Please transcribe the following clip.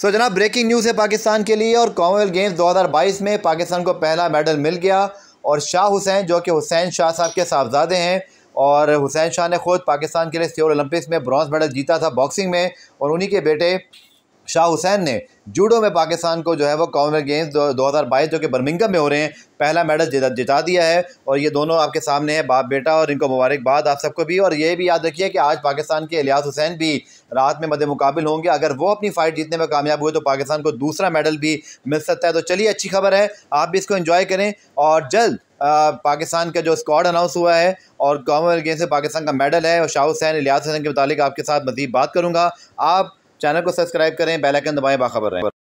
सो so, जनाब breaking news है पाकिस्तान के लिए और कॉमनवेल्थ गेम्स 2022 में पाकिस्तान को पहला मेडल मिल गया और शाह हुसैन जो कि हुसैन शाह साहब के साहबजादे हैं और हुसैन शाह ने खुद पाकिस्तान के लिए सियोल ओलंपिक्स में ब्रॉन्ज मेडल जीता था बॉक्सिंग में और उन्हीं के बेटे शाह हुसैन ने जूडो में पाकिस्तान को जो है वो कॉमनवेल्थ गेम्स दो हज़ार बाईस जो कि बर्मिंगम में हो रहे हैं पहला मेडल जिता दिया है और ये दोनों आपके सामने है बाप बेटा और इनको मुबारकबाद आप सबको भी और ये भी याद रखिए कि आज पाकिस्तान के अलियास हुसैन भी रात में मद मुकाबल होंगे अगर वो अपनी फ़ाइट जीतने में कामयाब हुए तो पाकिस्तान को दूसरा मेडल भी मिल सकता है तो चलिए अच्छी खबर है आप भी इसको इन्जॉय करें और जल्द पाकिस्तान का जो स्कॉड अनाउंस हुआ है और कॉमनवेल्थ गेम्स में पाकिस्तान का मेडल है और शाह हुसैन अलियास हुसैन के मुतालिक आपके साथ मजीद बात करूँगा आप चैनल को सब्सक्राइब करें बेल आइकन दबाएं बाखबर रहें